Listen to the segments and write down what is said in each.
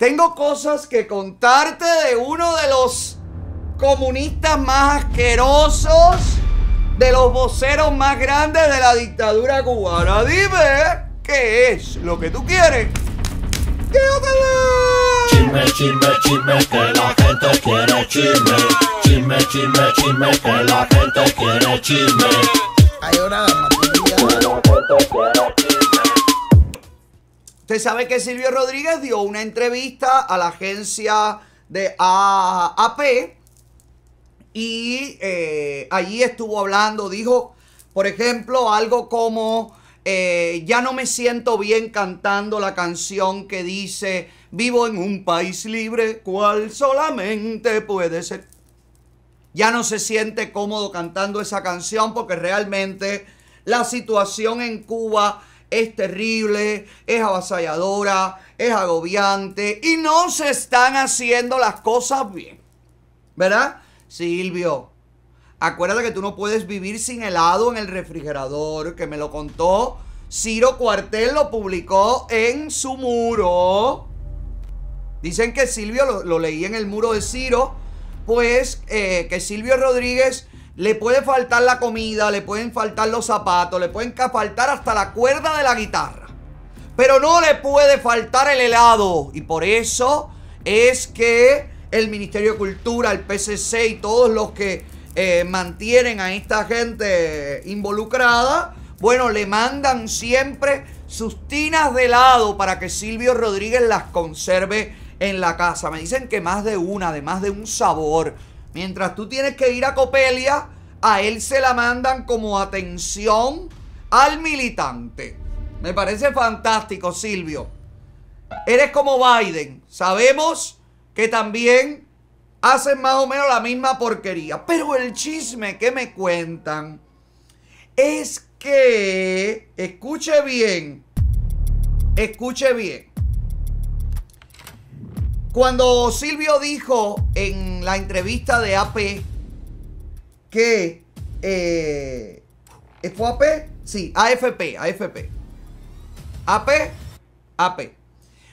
Tengo cosas que contarte de uno de los comunistas más asquerosos, de los voceros más grandes de la dictadura cubana. Dime qué es lo que tú quieres. Chisme, chisme, chisme, que la gente quiere chisme. Chisme, chisme, chisme, que la gente quiere chisme. Hay una Usted sabe que Silvio Rodríguez dio una entrevista a la agencia de AAP y eh, allí estuvo hablando, dijo, por ejemplo, algo como, eh, ya no me siento bien cantando la canción que dice, vivo en un país libre, cual solamente puede ser. Ya no se siente cómodo cantando esa canción porque realmente la situación en Cuba es terrible, es avasalladora, es agobiante y no se están haciendo las cosas bien. ¿Verdad? Silvio, acuérdate que tú no puedes vivir sin helado en el refrigerador, que me lo contó Ciro Cuartel, lo publicó en su muro. Dicen que Silvio, lo, lo leí en el muro de Ciro, pues eh, que Silvio Rodríguez le puede faltar la comida, le pueden faltar los zapatos, le pueden faltar hasta la cuerda de la guitarra. Pero no le puede faltar el helado. Y por eso es que el Ministerio de Cultura, el PCC y todos los que eh, mantienen a esta gente involucrada, bueno, le mandan siempre sus tinas de helado para que Silvio Rodríguez las conserve en la casa. Me dicen que más de una, de más de un sabor. Mientras tú tienes que ir a Copelia, a él se la mandan como atención al militante. Me parece fantástico, Silvio. Eres como Biden. Sabemos que también hacen más o menos la misma porquería. Pero el chisme que me cuentan es que, escuche bien, escuche bien. Cuando Silvio dijo en la entrevista de AP que... Eh, ¿Fue AP? Sí, AFP, AFP. AP, AP.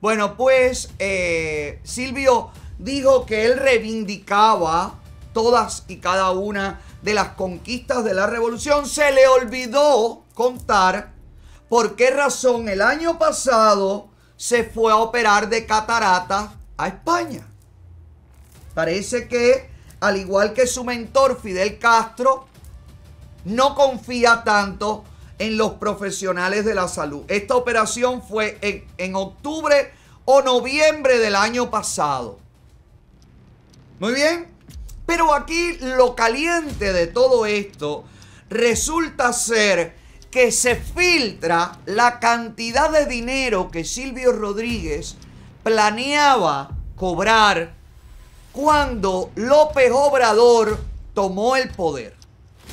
Bueno, pues eh, Silvio dijo que él reivindicaba todas y cada una de las conquistas de la revolución. Se le olvidó contar por qué razón el año pasado se fue a operar de cataratas a España. Parece que, al igual que su mentor Fidel Castro, no confía tanto en los profesionales de la salud. Esta operación fue en, octubre o noviembre del año pasado. Muy bien. Pero aquí lo caliente de todo esto resulta ser que se filtra la cantidad de dinero que Silvio Rodríguez planeaba cobrar cuando López Obrador tomó el poder.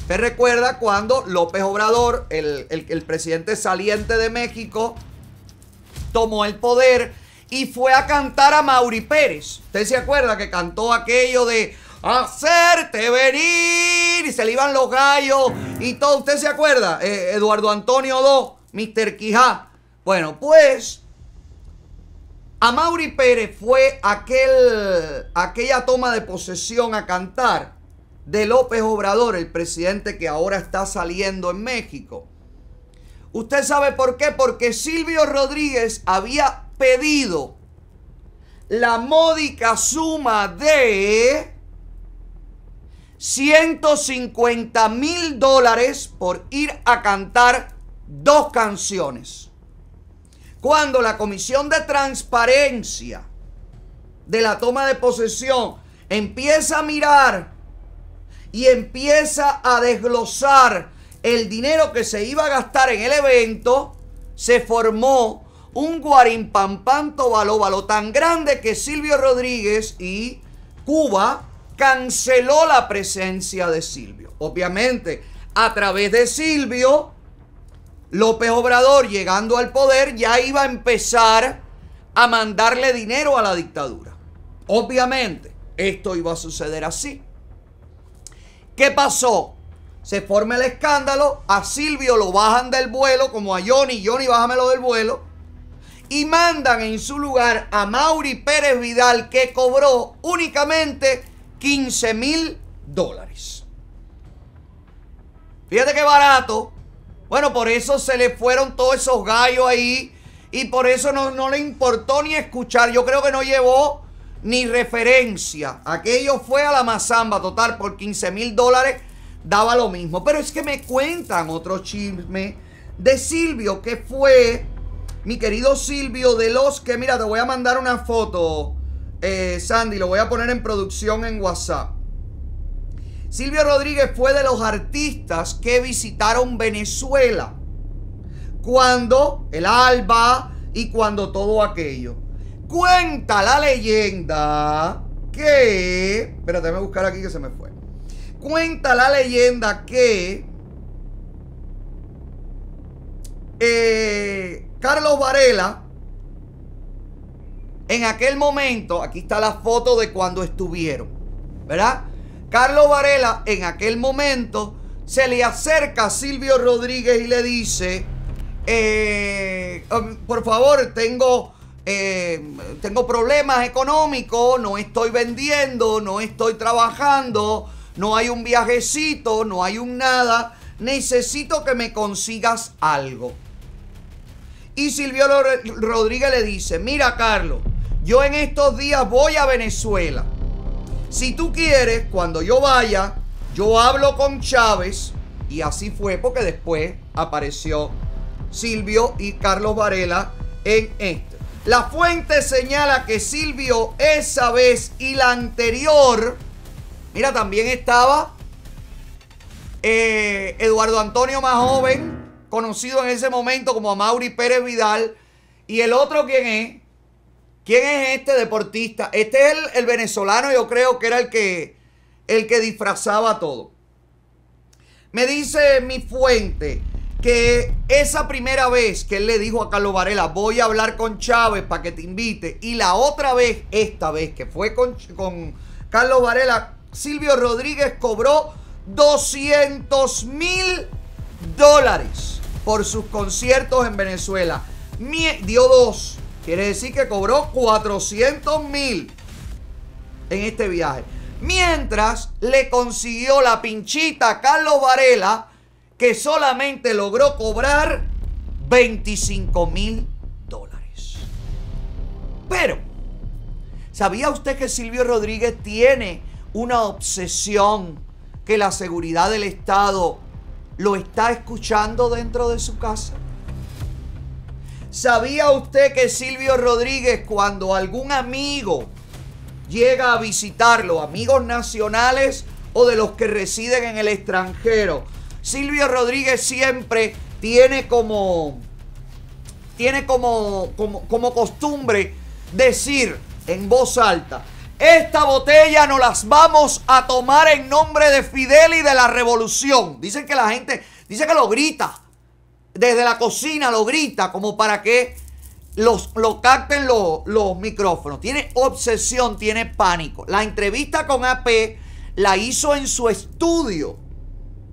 Usted recuerda cuando López Obrador, el, el, presidente saliente de México, tomó el poder y fue a cantar a Mauri Pérez. Usted se acuerda que cantó aquello de hacerte venir y se le iban los gallos y todo. ¿Usted se acuerda? Eh, Eduardo Antonio II, Mr. Quijá. Bueno, pues Amaury Pérez fue aquel, aquella toma de posesión a cantar de López Obrador, el presidente que ahora está saliendo en México. ¿Usted sabe por qué? Porque Silvio Rodríguez había pedido la módica suma de 150 mil dólares por ir a cantar dos canciones cuando la Comisión de Transparencia de la toma de posesión empieza a mirar y empieza a desglosar el dinero que se iba a gastar en el evento, se formó un guarimpampanto baló tan grande que Silvio Rodríguez y Cuba canceló la presencia de Silvio. Obviamente, a través de Silvio, López Obrador llegando al poder ya iba a empezar a mandarle dinero a la dictadura. Obviamente, esto iba a suceder así. ¿Qué pasó? Se forma el escándalo, a Silvio lo bajan del vuelo, como a Johnny, Johnny bájamelo del vuelo, y mandan en su lugar a Mauri Pérez Vidal, que cobró únicamente 15 mil dólares. Fíjate qué barato bueno, por eso se le fueron todos esos gallos ahí y por eso no, le importó ni escuchar. Yo creo que no llevó ni referencia. Aquello fue a la mazamba total por 15 mil dólares. Daba lo mismo. Pero es que me cuentan otro chisme de Silvio que fue mi querido Silvio de los que, mira, te voy a mandar una foto, eh, Sandy, lo voy a poner en producción en WhatsApp. Silvio Rodríguez fue de los artistas que visitaron Venezuela cuando el ALBA y cuando todo aquello. Cuenta la leyenda que... Espérate, déjame buscar aquí que se me fue. Cuenta la leyenda que... Eh, Carlos Varela, en aquel momento, aquí está la foto de cuando estuvieron, ¿verdad? Carlos Varela en aquel momento se le acerca a Silvio Rodríguez y le dice, eh, oh, por favor, tengo, eh, tengo problemas económicos, no estoy vendiendo, no estoy trabajando, no hay un viajecito, no hay un nada, necesito que me consigas algo. Y Silvio Rodríguez le dice, mira Carlos, yo en estos días voy a Venezuela si tú quieres, cuando yo vaya, yo hablo con Chávez. Y así fue porque después apareció Silvio y Carlos Varela en esto. La fuente señala que Silvio esa vez y la anterior, mira, también estaba eh, Eduardo Antonio más joven, conocido en ese momento como Mauri Pérez Vidal, y el otro quién es, ¿Quién es este deportista? Este es el, venezolano, yo creo que era el que, el que disfrazaba todo. Me dice mi fuente que esa primera vez que él le dijo a Carlos Varela, voy a hablar con Chávez para que te invite, y la otra vez, esta vez que fue con, Carlos Varela, Silvio Rodríguez cobró 200 mil dólares por sus conciertos en Venezuela. dio dos Quiere decir que cobró 400 mil en este viaje. Mientras le consiguió la pinchita Carlos Varela, que solamente logró cobrar 25 mil dólares. Pero, ¿sabía usted que Silvio Rodríguez tiene una obsesión que la seguridad del Estado lo está escuchando dentro de su casa? ¿Sabía usted que Silvio Rodríguez cuando algún amigo llega a visitarlo, amigos nacionales o de los que residen en el extranjero, Silvio Rodríguez siempre tiene como tiene como, como, costumbre decir en voz alta, esta botella no las vamos a tomar en nombre de Fidel y de la revolución. Dicen que la gente, dice que lo grita desde la cocina lo grita como para que los, lo capten los, los micrófonos. Tiene obsesión, tiene pánico. La entrevista con AP la hizo en su estudio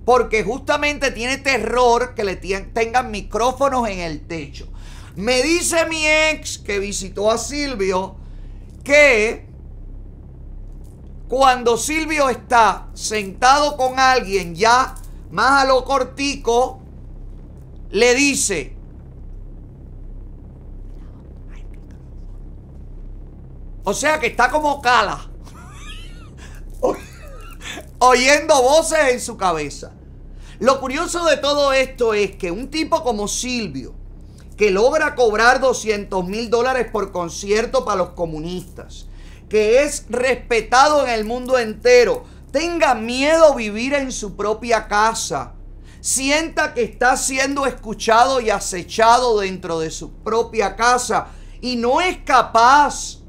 porque justamente tiene terror que le tengan micrófonos en el techo. Me dice mi ex que visitó a Silvio que cuando Silvio está sentado con alguien ya más a lo cortico, le dice, o sea que está como cala, oyendo voces en su cabeza. Lo curioso de todo esto es que un tipo como Silvio, que logra cobrar 200 mil dólares por concierto para los comunistas, que es respetado en el mundo entero, tenga miedo vivir en su propia casa sienta que está siendo escuchado y acechado dentro de su propia casa y no es capaz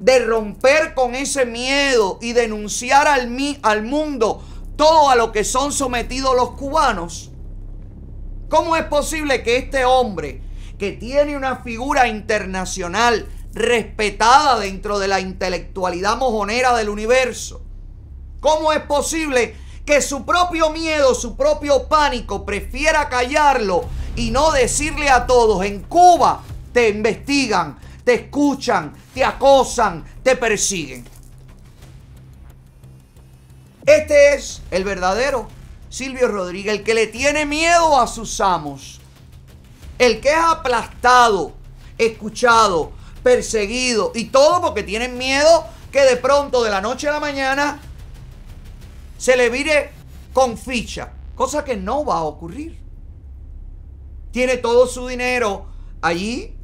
de romper con ese miedo y denunciar al, al mundo todo a lo que son sometidos los cubanos, ¿cómo es posible que este hombre, que tiene una figura internacional respetada dentro de la intelectualidad mojonera del universo, ¿cómo es posible que su propio miedo, su propio pánico, prefiera callarlo y no decirle a todos, en Cuba te investigan, te escuchan, te acosan, te persiguen. Este es el verdadero Silvio Rodríguez, el que le tiene miedo a sus amos, el que es aplastado, escuchado, perseguido y todo porque tienen miedo que de pronto de la noche a la mañana se le vire con ficha, cosa que no va a ocurrir. Tiene todo su dinero allí.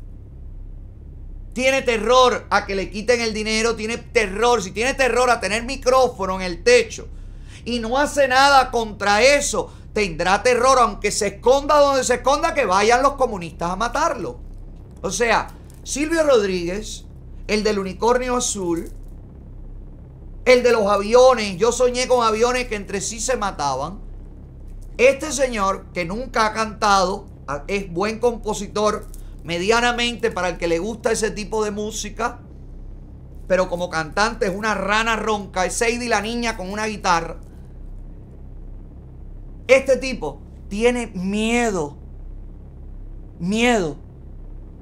Tiene terror a que le quiten el dinero, tiene terror, si tiene terror a tener micrófono en el techo y no hace nada contra eso, tendrá terror aunque se esconda donde se esconda que vayan los comunistas a matarlo. O sea, Silvio Rodríguez, el del unicornio azul, el de los aviones. Yo soñé con aviones que entre sí se mataban. Este señor, que nunca ha cantado, es buen compositor, medianamente para el que le gusta ese tipo de música, pero como cantante es una rana ronca, es Seidy la niña con una guitarra. Este tipo tiene miedo, miedo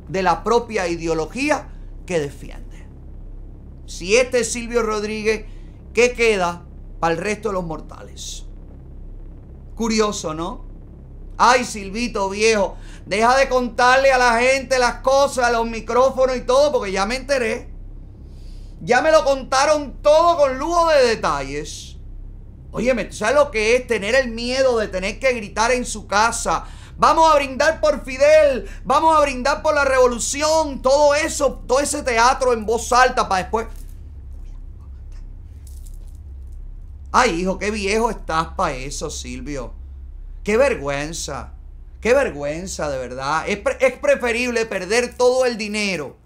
de la propia ideología que defiende. Si este es Silvio Rodríguez ¿Qué queda para el resto de los mortales? Curioso, ¿no? Ay, Silvito viejo, deja de contarle a la gente las cosas, los micrófonos y todo, porque ya me enteré. Ya me lo contaron todo con lujo de detalles. Óyeme, sabes lo que es tener el miedo de tener que gritar en su casa? Vamos a brindar por Fidel, vamos a brindar por la revolución, todo eso, todo ese teatro en voz alta para después. Ay, hijo, qué viejo estás para eso, Silvio. Qué vergüenza. Qué vergüenza, de verdad. Es, preferible perder todo el dinero,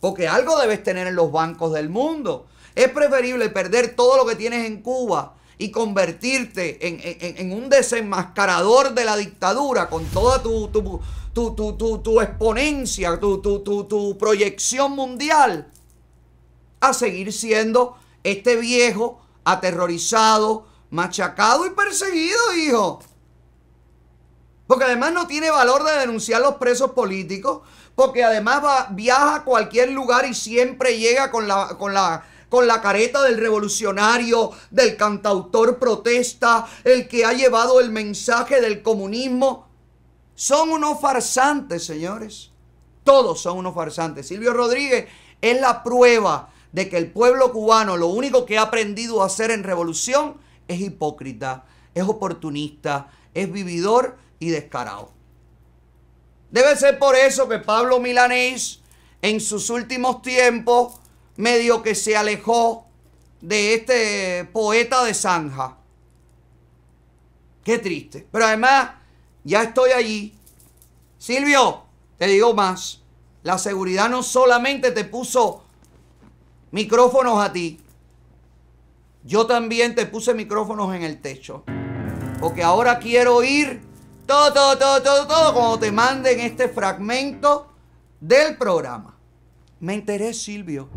porque algo debes tener en los bancos del mundo. Es preferible perder todo lo que tienes en Cuba y convertirte en, un desenmascarador de la dictadura con toda tu, tu, tu, tu exponencia, tu proyección mundial, a seguir siendo este viejo aterrorizado, machacado y perseguido, hijo. Porque además no tiene valor de denunciar los presos políticos, porque además viaja a cualquier lugar y siempre llega con la, con la, con la careta del revolucionario, del cantautor protesta, el que ha llevado el mensaje del comunismo. Son unos farsantes, señores. Todos son unos farsantes. Silvio Rodríguez es la prueba de que el pueblo cubano lo único que ha aprendido a hacer en revolución es hipócrita, es oportunista, es vividor y descarado. Debe ser por eso que Pablo Milanés en sus últimos tiempos medio que se alejó de este poeta de zanja. Qué triste. Pero además, ya estoy allí. Silvio, te digo más. La seguridad no solamente te puso micrófonos a ti. Yo también te puse micrófonos en el techo. Porque ahora quiero oír todo, todo, todo, todo, todo cuando te manden este fragmento del programa. Me enteré, Silvio.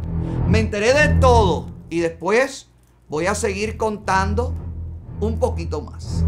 Me enteré de todo. Y después voy a seguir contando un poquito más.